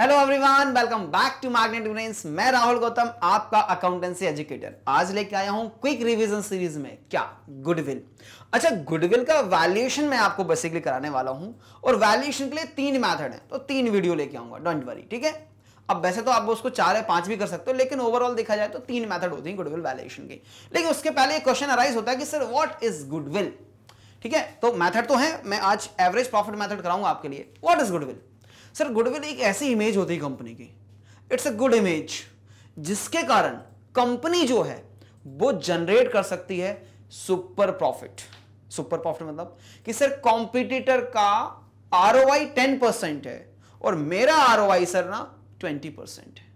hello everyone welcome back to magnet brains मैं राहुल गौतम आपका accountancy educator आज लेके आया हूं क्विक रिवीजन सीरीज में क्या गुडविल अच्छा गुडविल का वैल्यूएशन मैं आपको बेसिकली कराने वाला हूं और वैल्यूएशन के लिए तीन मेथड है तो तीन वीडियो लेके आऊंगा डोंट वरी ठीक है अब वैसे तो आप उसको चार या पांच भी कर सकते हो लेकिन ओवरऑल देखा जाए तो तीन मैथड होती है गुडविल वैल्यूएशन की लेकिन उसके पहले एक क्वेश्चन अराइज होता है कि सर व्हाट इज गुडविल ठीक है तो मैथड तो है मैं आज एवरेज प्रॉफिट मैथड कराऊंगा आपके लिए what is goodwill sir goodwill एक ऐसी इमेज होती है कंपनी की इट्स अ गुड इमेज जिसके कारण कंपनी जो है वो जनरेट कर सकती है सुपर प्रॉफिट सुपर प्रॉफिट मतलब कि सर कॉम्पिटिटर का R O I ten percent है और मेरा आर ओ आई सर ना ट्वेंटी परसेंट है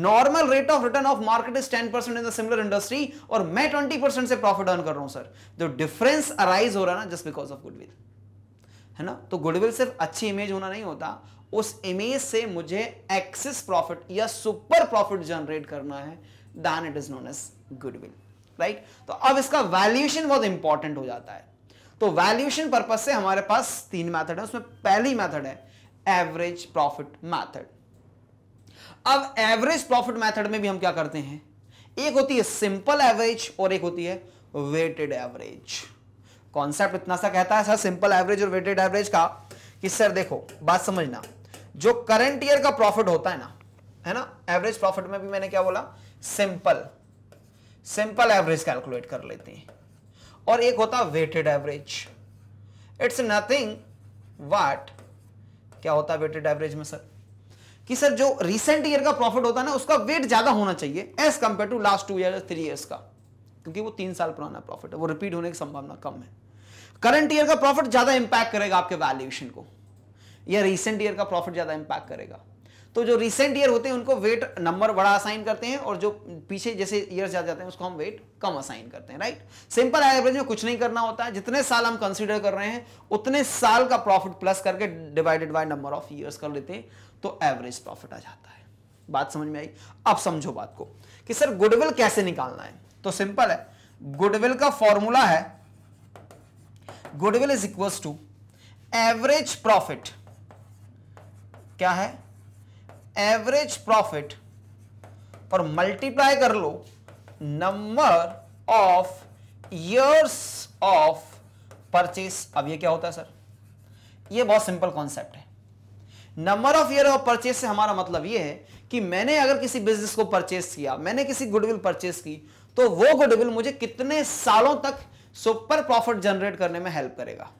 normal rate of return of market is ten percent in the similar industry और मैं ट्वेंटी परसेंट से प्रॉफिट अर्न कर रहा हूं सर जो डिफरेंस अराइज हो रहा है ना जस्ट बिकॉज ऑफ गुडविल है ना तो गुडविल सिर्फ अच्छी इमेज होना नहीं होता उस इमेज से मुझे एक्सिस प्रॉफिट या सुपर प्रॉफिट जनरेट करना है then it is known as goodwill right तो अब इसका वैल्यूएशन बहुत इंपॉर्टेंट हो जाता है तो वैल्यूएशन पर्पज से हमारे पास तीन मेथड है उसमें पहली मेथड है एवरेज प्रॉफिट मेथड अब एवरेज प्रॉफिट मेथड में भी हम क्या करते हैं एक होती है सिंपल एवरेज और एक होती है वेटेड एवरेज कॉन्सेप्ट इतना सा कहता है सर सिंपल एवरेज और वेटेड एवरेज का कि सर देखो बात समझना जो करंट ईयर का प्रॉफिट होता है ना है ना एवरेज प्रॉफिट में भी मैंने क्या बोला सिंपल सिंपल एवरेज कैलकुलेट कर लेते हैं और एक होता weighted average it's nothing what क्या होता है वेटेड एवरेज में सर कि सर जो रिसेंट ईयर का प्रॉफिट होता है ना उसका वेट ज्यादा होना चाहिए as compare to last two year three years का क्योंकि वो तीन साल पुराना प्रॉफिट है वो रिपीट होने की संभावना कम है करंट ईयर का प्रॉफिट ज्यादा इंपैक्ट करेगा आपके वैल्यूएशन को या रिसेंट ईयर का प्रॉफिट ज़्यादा इंपैक्ट करेगा तो जो रिसेंट ईयर होते हैं उनको वेट नंबर बड़ा असाइन करते हैं और जो पीछे जैसे ईयर ज़्यादा जाते हैं उसको हम वेट कम असाइन करते हैं राइट सिंपल एवरेज में कुछ नहीं करना होता है जितने साल हम कंसिडर कर रहे हैं उतने साल का प्रॉफिट प्लस करके divided by number of years कर लेते हैं तो एवरेज प्रॉफिट आ जाता है बात समझ में आई अब समझो बात को कि सर गुडविल कैसे निकालना है तो सिंपल है गुडविल का फॉर्मूला है goodwill is equal to average profit क्या है एवरेज प्रॉफिट और मल्टीप्लाई कर लो number of years of purchase अब ये क्या होता है सर ये बहुत सिंपल कॉन्सेप्ट है number of year of purchase से हमारा मतलब ये है कि मैंने अगर किसी बिजनेस को परचेस किया मैंने किसी गुडविल परचेस की तो वो गुडविल मुझे कितने सालों तक सुपर प्रॉफिट जनरेट करने में हेल्प करेगा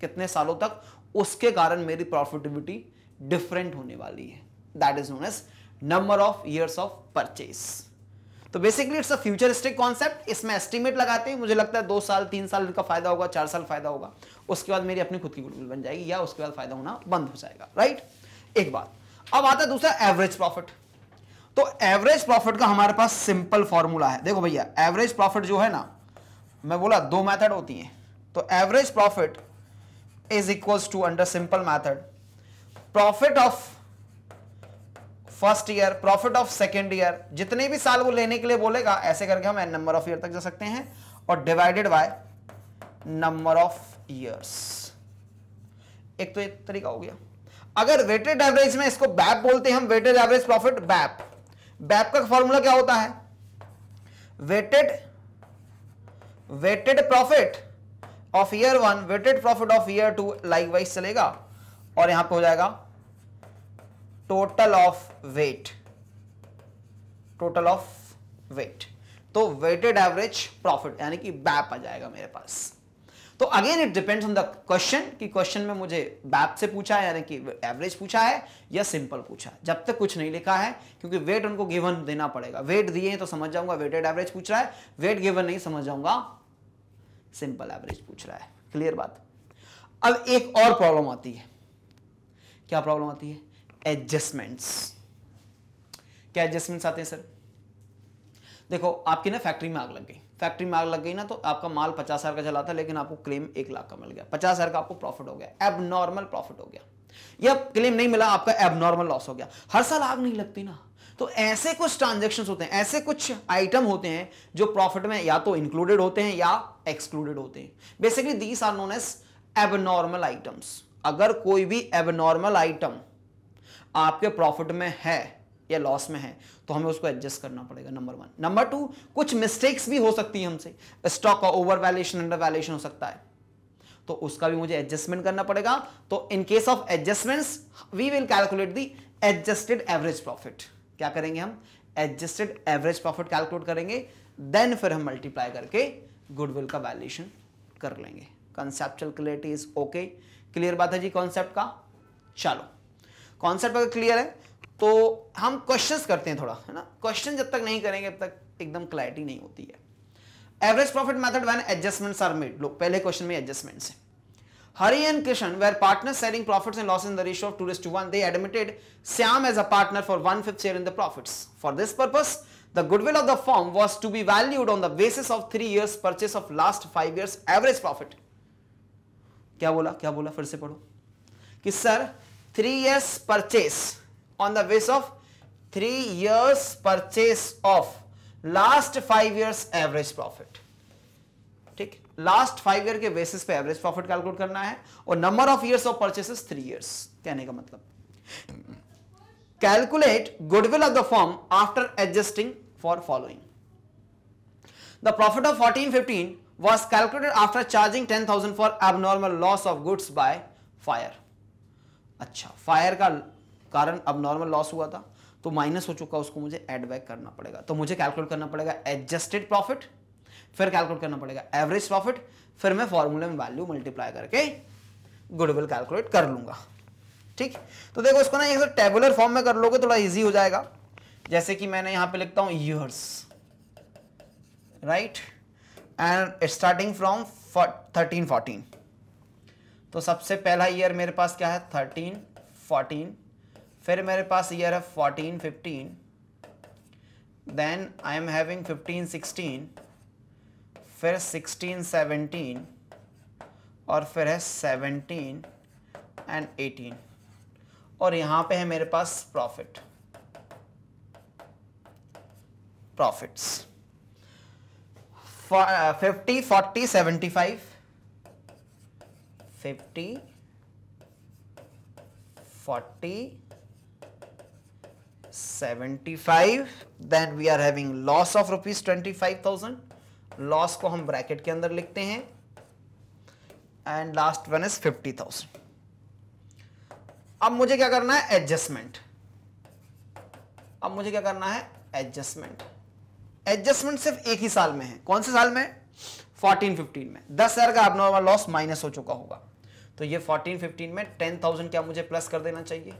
कितने सालों तक उसके कारण मेरी प्रॉफिटिविटी डिफरेंट होने वाली है that is known as number of years of purchase तो basically it's a futuristic concept इसमें एस्टिमेट लगाते हैं मुझे लगता है दो साल तीन साल इनका फायदा होगा चार साल फायदा होगा उसके बाद मेरी अपनी खुद की गुडविल बन जाएगी या उसके बाद फायदा होना बंद हो जाएगा राइट एक बात अब आता है दूसरा एवरेज प्रॉफिट तो एवरेज प्रॉफिट का हमारे पास सिंपल फॉर्मूला है देखो भैया एवरेज प्रॉफिट जो है ना मैं बोला दो मैथड होती है तो average profit is equal to under simple method profit of first year profit of second year जितने भी साल वो लेने के लिए बोलेगा ऐसे करके हम एन नंबर ऑफ ईयर तक जा सकते हैं और divided by number of years एक तो एक तरीका हो गया अगर वेटेड एवरेज में इसको बैप बोलते हैं हम weighted average profit bap bap का फॉर्मूला क्या होता है weighted weighted profit of year one weighted profit of year to like wise चलेगा और यहां पे हो जाएगा total of weight total of weight तो वेटेड एवरेज प्रॉफिट यानी कि बैप आ जाएगा मेरे पास तो again it depends on the question कि क्वेश्चन में मुझे बैप से पूछा है यानी कि एवरेज पूछा है या सिंपल पूछा है जब तक कुछ नहीं लिखा है क्योंकि वेट उनको गिवन देना पड़ेगा वेट दिए तो समझ जाऊंगा वेटेड एवरेज पूछ रहा है वेट गिवन नहीं समझ जाऊंगा सिंपल एवरेज पूछ रहा है क्लियर बात अब एक और प्रॉब्लम आती है क्या प्रॉब्लम आती है एडजस्टमेंट्स क्या एडजस्टमेंट्स आते हैं सर देखो आपकी ना फैक्ट्री में आग लग गई फैक्ट्री में आग लग गई ना तो आपका माल पचास हज़ार का चला था लेकिन आपको क्लेम एक लाख का मिल गया पचास हज़ार का आपको प्रॉफिट हो गया एबनॉर्मल प्रॉफिट हो गया या क्लेम नहीं मिला आपका एबनॉर्मल लॉस हो गया हर साल आग नहीं लगती ना तो ऐसे कुछ ट्रांजेक्शन होते हैं ऐसे कुछ आइटम होते हैं जो प्रॉफिट में या तो इंक्लूडेड होते हैं या एक्सक्लूडेड होते हैं basically these are known as abnormal items अगर कोई भी एबनॉर्मल आइटम आपके प्रॉफिट में है या लॉस में है तो हमें उसको एडजस्ट करना पड़ेगा नंबर वन नंबर टू कुछ मिस्टेक्स भी हो सकती है हमसे स्टॉक का ओवर वैल्यूशन अंडर वैल्यूशन हो सकता है तो उसका भी मुझे एडजस्टमेंट करना पड़ेगा तो in case of adjustments we will calculate the adjusted average profit क्या करेंगे हम एडजस्टेड एवरेज प्रॉफिट कैलकुलेट करेंगे देन फिर हम मल्टीप्लाई करके गुडविल का वैल्यूशन कर लेंगे conceptual clarity is okay clear बात है जी कॉन्सेप्ट का चलो कॉन्सेप्ट अगर क्लियर है तो हम क्वेश्चंस करते हैं थोड़ा है ना क्वेश्चन जब तक नहीं करेंगे तब तक एकदम क्लैरिटी नहीं होती है average profit method when adjustments are made लो पहले क्वेश्चन में एडजस्टमेंट्स है Hari and Krishna were partners sharing profits and loss in the ratio of tourist to one they admitted Shyam as a partner for one fifth share in the profits for this purpose the goodwill of the firm was to be valued on the basis of three years purchase of last five years average profit क्या बोला क्या बोला फिर से पढ़ो कि sir 3 years purchase on the basis of 3 years purchase of last 5 years average profit ঠিক last 5 year কে বেসিস পে এভারেজ प्रॉफिट ক্যালকুলেট করনা হ্যায় অর number of years of purchases 3 years কানে কে মতলব calculate goodwill of the firm after adjusting for following the profit of 1415 was calculated after charging 10000 for abnormal loss of goods by fire अच्छा fire का कारण अब नॉर्मल लॉस हुआ था तो माइनस हो चुका उसको मुझे एड बैक करना पड़ेगा तो मुझे कैलकुलेट करना पड़ेगा एडजस्टेड प्रॉफिट फिर कैलकुलेट करना पड़ेगा एवरेज प्रॉफिट फिर मैं फॉर्मूले में वैल्यू मल्टीप्लाई करके गुडविल कैलकुलेट कर लूंगा ठीक तो देखो इसको ना एक टेबुलर फॉर्म में कर लोगे थोड़ा इजी हो जाएगा जैसे कि मैंने यहां पे लिखता हूं years right and starting from thirteen fourteen तो सबसे पहला ईयर मेरे पास क्या है थर्टीन फोर्टीन फिर मेरे पास ईयर है fourteen fifteen then I am having fifteen sixteen फिर सिक्सटीन सेवेंटीन और फिर है सेवनटीन एंड एटीन और यहाँ पे है मेरे पास profit profits fifty forty seventy five fifty forty seventy five then we are having loss of rupees twenty five thousand loss को हम ब्रैकेट के अंदर लिखते हैं and last one is fifty thousand अब मुझे क्या करना है एडजस्टमेंट अब मुझे क्या करना है एडजस्टमेंट एडजस्टमेंट सिर्फ एक ही साल में है कौन से साल में फोर्टीन फिफ्टीन में दस हजार का आपने लॉस माइनस हो चुका होगा तो ये 14 15 में 10,000 क्या मुझे प्लस कर देना चाहिए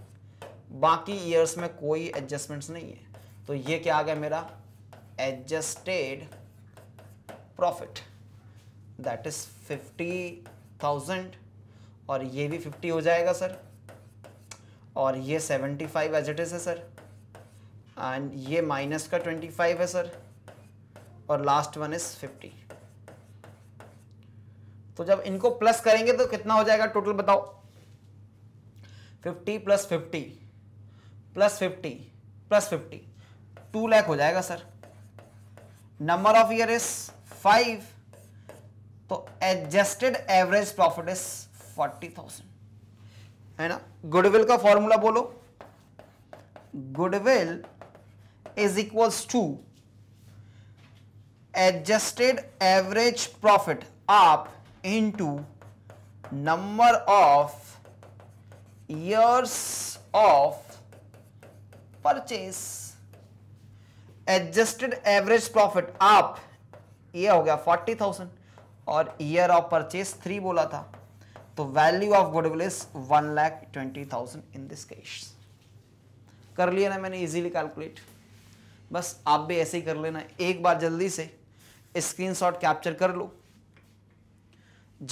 बाकी ईयर्स में कोई एडजस्टमेंट्स नहीं है तो ये क्या आ गया मेरा एडजस्टेड प्रॉफिट दैट इज 50,000 और ये भी 50 हो जाएगा सर और ये 75 एज इट इज़ है सर एंड ये माइनस का 25 है सर और लास्ट वन इज़ 50 तो जब इनको प्लस करेंगे तो कितना हो जाएगा टोटल बताओ fifty plus fifty plus fifty plus fifty two lakh हो जाएगा sir number of year is five तो adjusted average profit is forty thousand है ना गुडविल का फॉर्मूला बोलो goodwill is equals to adjusted average profit आप into number of years of purchase adjusted average profit आप ये हो गया फोर्टी थाउजेंड और ईयर ऑफ परचेस थ्री बोला था तो value of goodwill is one lakh twenty thousand in this case कर लिया ना मैंने इजीली कैलकुलेट बस आप भी ऐसे ही कर लेना एक बार जल्दी से स्क्रीनशॉट कैप्चर कर लो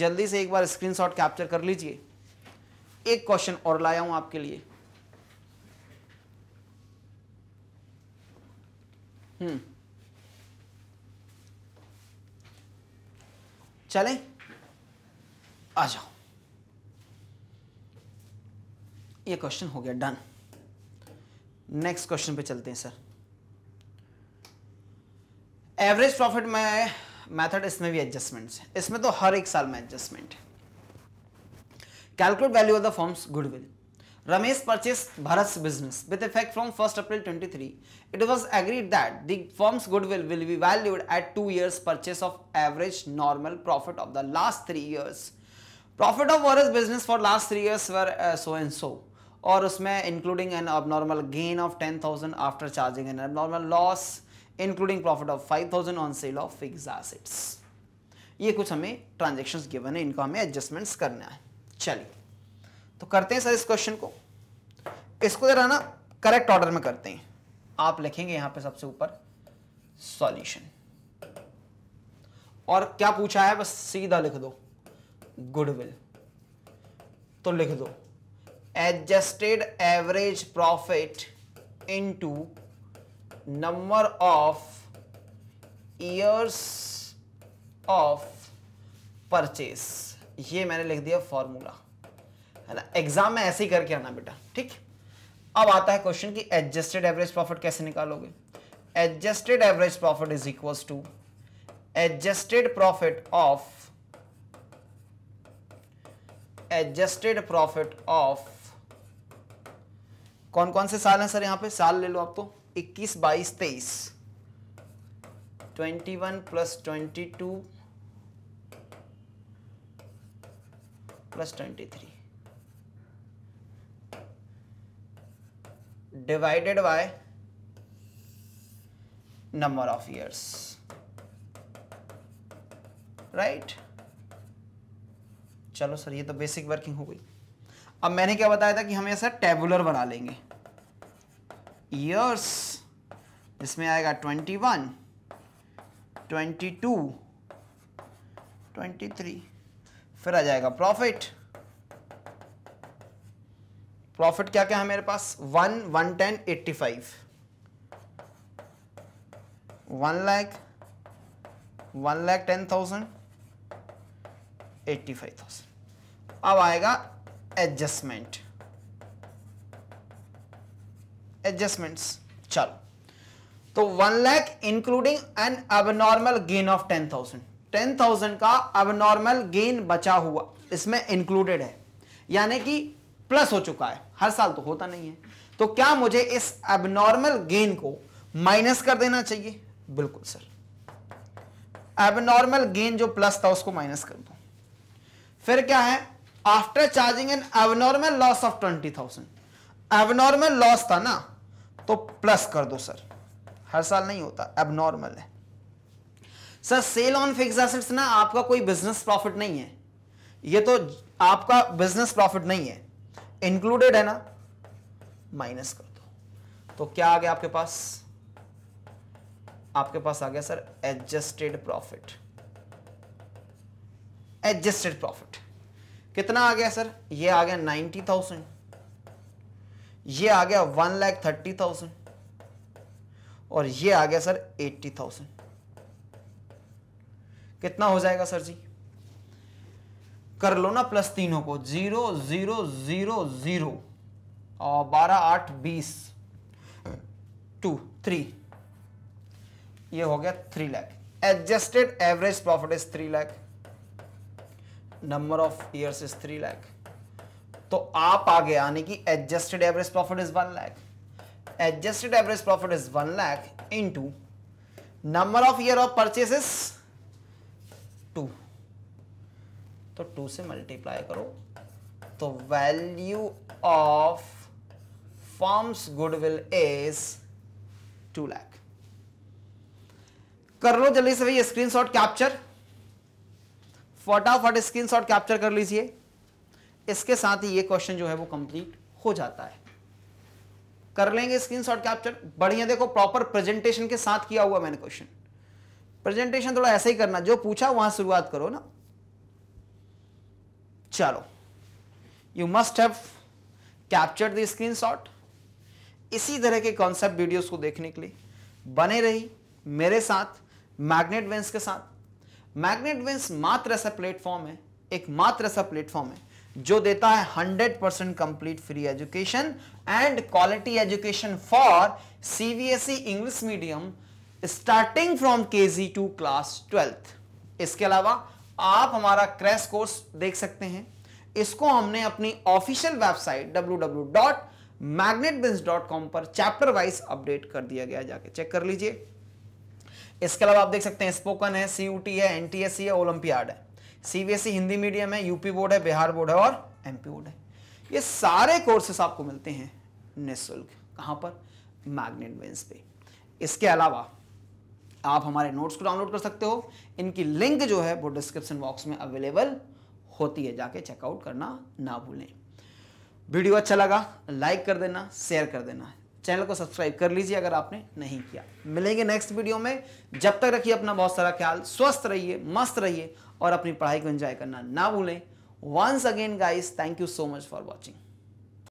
जल्दी से एक बार स्क्रीनशॉट कैप्चर कर लीजिए एक क्वेश्चन और लाया हूं आपके लिए हम्म चलें आ जाओ ये क्वेश्चन हो गया डन नेक्स्ट क्वेश्चन पे चलते हैं सर एवरेज प्रॉफिट में मेथड इसमें भी एडजस्टमेंट्स है इसमें तो हर एक साल में एडजस्टमेंट है calculate value of the forms goodwill Ramesh purchase Bharat business with effect from first April 23 it was agreed that the forms goodwill will be valued at two years purchase of average normal profit of the last three years profit of वरस business for last three years were so and so और उसमें including N अब normal gain of ten thousand after charging N अब loss including profit of five thousand on sale of fix assets ये कुछ हमें transaction given है इनका हमें एडजस्टमेंट्स करना है चलिए तो करते हैं सर इस क्वेश्चन को इसको जरा ना करेक्ट ऑर्डर में करते हैं आप लिखेंगे यहां पे सबसे ऊपर सॉल्यूशन और क्या पूछा है बस सीधा लिख दो गुडविल तो लिख दो adjusted average profit into number of years of purchase ये मैंने लिख दिया फॉर्मूला है ना एग्जाम में ऐसे ही करके आना बेटा ठीक अब आता है क्वेश्चन कि एडजस्टेड एवरेज प्रॉफिट कैसे निकालोगे adjusted average profit is equal to adjusted profit of adjusted profit of कौन कौन से साल हैं सर यहां पे साल ले लो आप तो इक्कीस बाईस तेईस twenty one plus twenty two plus twenty three divided by number of years right चलो सर ये तो बेसिक वर्किंग हो गई अब मैंने क्या बताया था कि हम ऐसा टेबुलर बना लेंगे ईयर्स इसमें आएगा twenty one twenty two twenty three फिर आ जाएगा प्रॉफिट प्रॉफिट क्या क्या है मेरे पास one one ten eighty five one lakh one lakh ten thousand eighty five thousand अब आएगा एडजस्टमेंट एडजस्टमेंट्स चलो तो one lakh including an abnormal gain of ten thousand ten thousand का अबनॉर्मल गेन बचा हुआ इसमें इंक्लूडेड है यानी कि प्लस हो चुका है हर साल तो होता नहीं है तो क्या मुझे इस एबनॉर्मल गेन को माइनस कर देना चाहिए बिल्कुल सर एबनॉर्मल गेन जो प्लस था उसको माइनस कर दो फिर क्या है after charging an abnormal loss of twenty thousand abnormal loss था ना तो प्लस कर दो सर हर साल नहीं होता अब नॉर्मल है sir sale on fix assets ना आपका कोई बिजनेस प्रॉफिट नहीं है ये तो आपका बिजनेस प्रॉफिट नहीं है इंक्लूडेड है ना माइनस कर दो तो क्या आ गया आपके पास आपके पास आ गया sir adjusted profit adjusted profit कितना आ गया सर ये आ गया नाइन्टी थाउजेंड ये आ गया वन लैख थर्टी थाउजेंड और ये आ गया सर एट्टी थाउजेंड कितना हो जाएगा सर जी कर लो ना प्लस तीनों को जीरो जीरो जीरो जीरो और बारह आठ बीस टू थ्री ये हो गया three lakh adjusted average profit is three lakh number of years is three lakh तो आप आगे आने की adjusted average profit is one lakh adjusted average profit is one lakh two number of year of purchases two तो टू से मल्टीप्लाई करो तो value of firm's goodwill is two lakh कर लो जल्दी से भाई स्क्रीनशॉट कैप्चर फटाफट स्क्रीनशॉट कैप्चर कर लीजिए इसके साथ ही ये क्वेश्चन जो है वो कंप्लीट हो जाता है कर लेंगे स्क्रीनशॉट कैप्चर बढ़िया देखो प्रॉपर प्रेजेंटेशन के साथ किया हुआ मैंने क्वेश्चन प्रेजेंटेशन थोड़ा ऐसे ही करना जो पूछा वहां शुरुआत करो ना चलो you must have capture the screenshot इसी तरह के कॉन्सेप्ट वीडियोस को देखने के लिए बने रही मेरे साथ मैग्नेट वेंस के साथ मैग्नेट वेंस मात्र ऐसा प्लेटफॉर्म है एक मात्र ऐसा प्लेटफॉर्म है जो देता है 100 percent complete free education and quality education for CBSE English medium starting from KG to class twelfth इसके अलावा आप हमारा क्रैश कोर्स देख सकते हैं इसको हमने अपनी ऑफिशियल वेबसाइट कॉम पर चैप्टर वाइज अपडेट कर दिया गया जाके चेक कर लीजिए इसके अलावा आप देख सकते हैं स्पोकन है सीयूटी है एनटीएससी है ओलंपियाड है सीबीएसई हिंदी मीडियम है यूपी बोर्ड है बिहार बोर्ड है और एमपी बोर्ड है ये सारे कोर्सेस आपको मिलते हैं निःशुल्क कहाँ पर मैग्नेट मेन्स पे इसके अलावा आप हमारे नोट्स को डाउनलोड कर सकते हो इनकी लिंक जो है वो डिस्क्रिप्शन बॉक्स में अवेलेबल होती है जाके चेकआउट करना ना भूलें वीडियो अच्छा लगा लाइक कर देना शेयर कर देना चैनल को सब्सक्राइब कर लीजिए अगर आपने नहीं किया मिलेंगे नेक्स्ट वीडियो में जब तक रखिए अपना बहुत सारा ख्याल स्वस्थ रहिए मस्त रहिए और अपनी पढ़ाई को एंजॉय करना ना भूलें once again guys thank you so much for watching